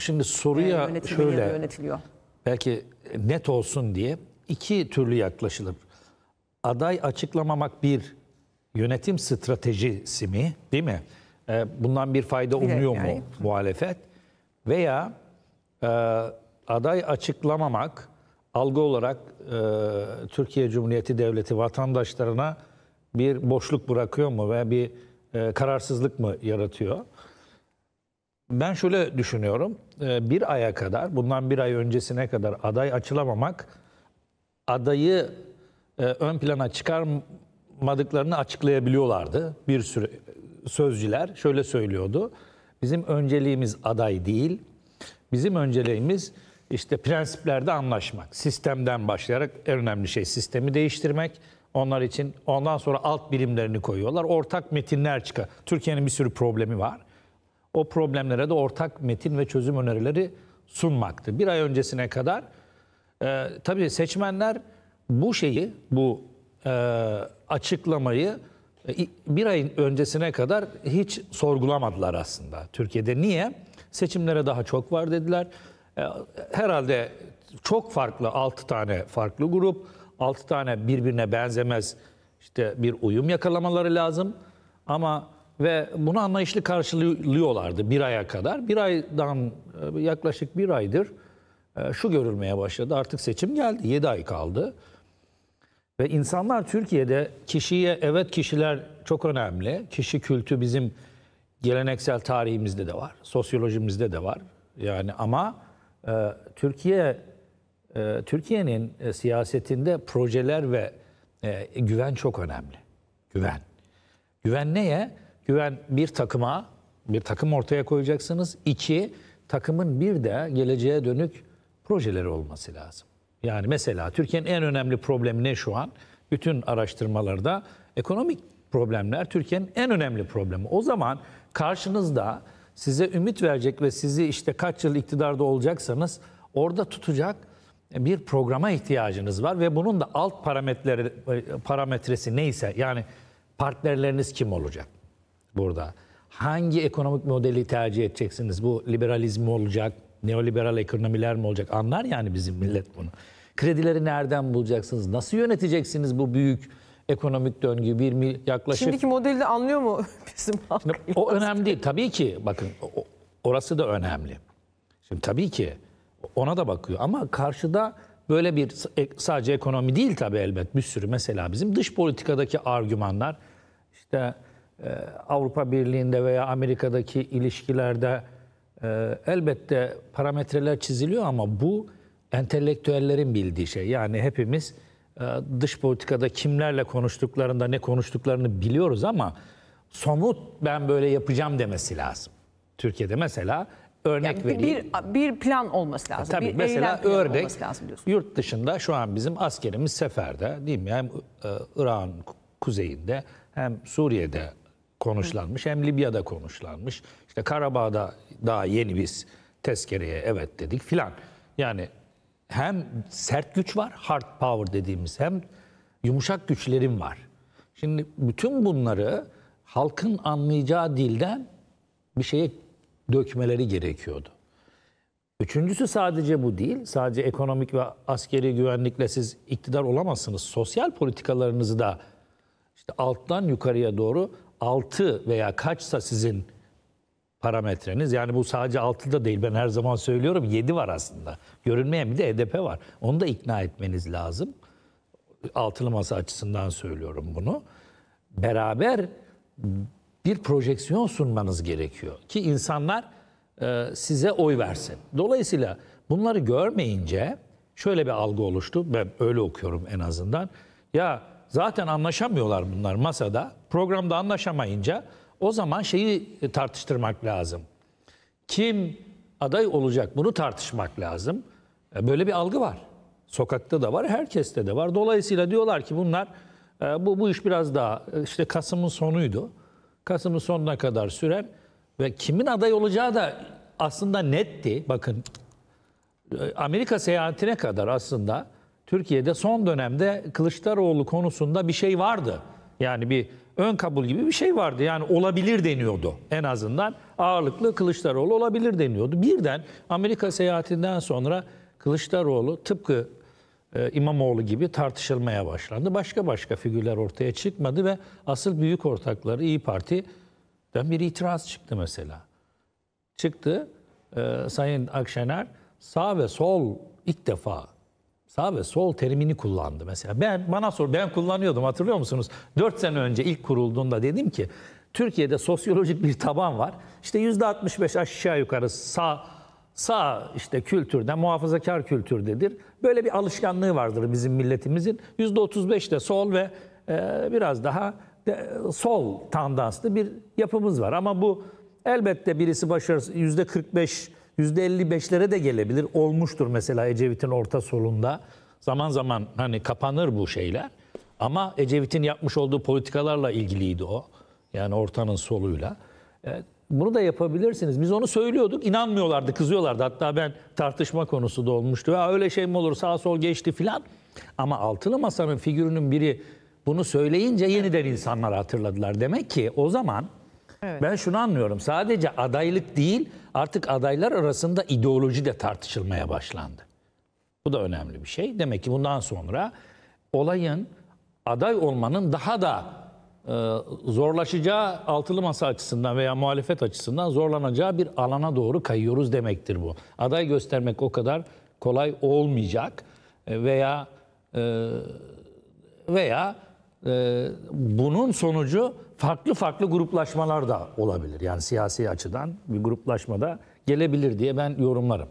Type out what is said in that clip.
Şimdi soruya e, şöyle yönetiliyor. belki net olsun diye iki türlü yaklaşılır. Aday açıklamamak bir yönetim stratejisi mi değil mi? E, bundan bir fayda Bilerek umuyor yani. mu muhalefet? Veya e, aday açıklamamak algı olarak e, Türkiye Cumhuriyeti Devleti vatandaşlarına bir boşluk bırakıyor mu veya bir e, kararsızlık mı yaratıyor? Ben şöyle düşünüyorum. Ee, bir aya kadar, bundan bir ay öncesine kadar aday açılamamak adayı e, ön plana çıkarmadıklarını açıklayabiliyorlardı. Bir sürü e, sözcüler şöyle söylüyordu. Bizim önceliğimiz aday değil. Bizim önceliğimiz işte prensiplerde anlaşmak. Sistemden başlayarak en önemli şey sistemi değiştirmek. Onlar için ondan sonra alt bilimlerini koyuyorlar. Ortak metinler çıkar. Türkiye'nin bir sürü problemi var o problemlere de ortak metin ve çözüm önerileri sunmaktı. Bir ay öncesine kadar e, tabii seçmenler bu şeyi, bu e, açıklamayı e, bir ay öncesine kadar hiç sorgulamadılar aslında Türkiye'de. Niye? Seçimlere daha çok var dediler. E, herhalde çok farklı 6 tane farklı grup, 6 tane birbirine benzemez işte bir uyum yakalamaları lazım. Ama ve bunu anlayışlı karşılıyorlardı bir aya kadar. Bir aydan e, yaklaşık bir aydır e, şu görülmeye başladı. Artık seçim geldi. 7 ay kaldı. Ve insanlar Türkiye'de kişiye evet kişiler çok önemli. Kişi kültü bizim geleneksel tarihimizde de var. Sosyolojimizde de var. Yani ama e, Türkiye e, Türkiye'nin e, siyasetinde projeler ve e, güven çok önemli. Güven. Güven neye? Güven bir takıma, bir takım ortaya koyacaksınız. İki, takımın bir de geleceğe dönük projeleri olması lazım. Yani mesela Türkiye'nin en önemli problemi ne şu an? Bütün araştırmalarda ekonomik problemler Türkiye'nin en önemli problemi. O zaman karşınızda size ümit verecek ve sizi işte kaç yıl iktidarda olacaksanız orada tutacak bir programa ihtiyacınız var ve bunun da alt parametreleri parametresi neyse yani partnerleriniz kim olacak? burada. Hangi ekonomik modeli tercih edeceksiniz? Bu liberalizm mi olacak? Neoliberal ekonomiler mi olacak? Anlar yani bizim millet bunu. Kredileri nereden bulacaksınız? Nasıl yöneteceksiniz bu büyük ekonomik döngü bir mil, yaklaşık... Şimdiki modeli anlıyor mu bizim Şimdi, O önemli değil. Tabii ki bakın orası da önemli. Şimdi tabii ki ona da bakıyor ama karşıda böyle bir e, sadece ekonomi değil tabii elbet bir sürü mesela bizim dış politikadaki argümanlar işte ee, Avrupa Birliği'nde veya Amerika'daki ilişkilerde e, elbette parametreler çiziliyor ama bu entelektüellerin bildiği şey. Yani hepimiz e, dış politikada kimlerle konuştuklarında ne konuştuklarını biliyoruz ama somut ben böyle yapacağım demesi lazım. Türkiye'de mesela örnek yani vereyim. Bir, bir plan olması lazım. tabii bir mesela örnek yurt dışında şu an bizim askerimiz seferde değil mi? Hem e, Irak'ın kuzeyinde hem Suriye'de konuşlanmış hem Libya'da konuşlanmış. İşte Karabağ'da daha yeni biz tezkereye evet dedik filan. Yani hem sert güç var, hard power dediğimiz hem yumuşak güçlerim var. Şimdi bütün bunları halkın anlayacağı dilden bir şeye dökmeleri gerekiyordu. Üçüncüsü sadece bu değil. Sadece ekonomik ve askeri güvenlikle siz iktidar olamazsınız. Sosyal politikalarınızı da işte alttan yukarıya doğru 6 veya kaçsa sizin parametreniz yani bu sadece 6'da değil ben her zaman söylüyorum 7 var aslında. Görünmeyen bir de HDP var. Onu da ikna etmeniz lazım. Altılı masa açısından söylüyorum bunu. Beraber bir projeksiyon sunmanız gerekiyor ki insanlar e, size oy versin. Dolayısıyla bunları görmeyince şöyle bir algı oluştu. Ben öyle okuyorum en azından. Ya zaten anlaşamıyorlar bunlar masada. Programda anlaşamayınca o zaman şeyi tartıştırmak lazım. Kim aday olacak bunu tartışmak lazım. E, böyle bir algı var. Sokakta da var, herkeste de var. Dolayısıyla diyorlar ki bunlar e, bu, bu iş biraz daha e, işte Kasım'ın sonuydu. Kasım'ın sonuna kadar sürer ve kimin aday olacağı da aslında netti. Bakın Amerika seyahatine kadar aslında Türkiye'de son dönemde Kılıçdaroğlu konusunda bir şey vardı. Yani bir ön kabul gibi bir şey vardı. Yani olabilir deniyordu en azından. Ağırlıklı Kılıçdaroğlu olabilir deniyordu. Birden Amerika seyahatinden sonra Kılıçdaroğlu tıpkı e, İmamoğlu gibi tartışılmaya başlandı. Başka başka figürler ortaya çıkmadı ve asıl büyük ortakları İyi Parti'den bir itiraz çıktı mesela. Çıktı e, Sayın Akşener sağ ve sol ilk defa sağ ve sol terimini kullandı mesela. Ben bana sor ben kullanıyordum hatırlıyor musunuz? 4 sene önce ilk kurulduğunda dedim ki Türkiye'de sosyolojik bir taban var. İşte %65 aşağı yukarı sağ sağ işte kültürden muhafazakar kültürdedir. Böyle bir alışkanlığı vardır bizim milletimizin. %35 de sol ve e, biraz daha de, sol tandanslı bir yapımız var. Ama bu elbette birisi başarısı %45 %55'lere de gelebilir. Olmuştur mesela Ecevit'in orta solunda. Zaman zaman hani kapanır bu şeyler. Ama Ecevit'in yapmış olduğu politikalarla ilgiliydi o. Yani ortanın soluyla. E, bunu da yapabilirsiniz. Biz onu söylüyorduk. İnanmıyorlardı, kızıyorlardı. Hatta ben tartışma konusu da olmuştu. Ya öyle şey mi olur sağ sol geçti filan. Ama altılı masanın figürünün biri bunu söyleyince yeniden insanlar hatırladılar. Demek ki o zaman evet. ben şunu anlıyorum. Sadece adaylık değil artık adaylar arasında ideoloji de tartışılmaya başlandı. Bu da önemli bir şey. Demek ki bundan sonra olayın aday olmanın daha da e, zorlaşacağı altılı masa açısından veya muhalefet açısından zorlanacağı bir alana doğru kayıyoruz demektir bu. Aday göstermek o kadar kolay olmayacak e, veya e, veya ee, bunun sonucu farklı farklı gruplaşmalar da olabilir. Yani siyasi açıdan bir gruplaşma da gelebilir diye ben yorumlarım.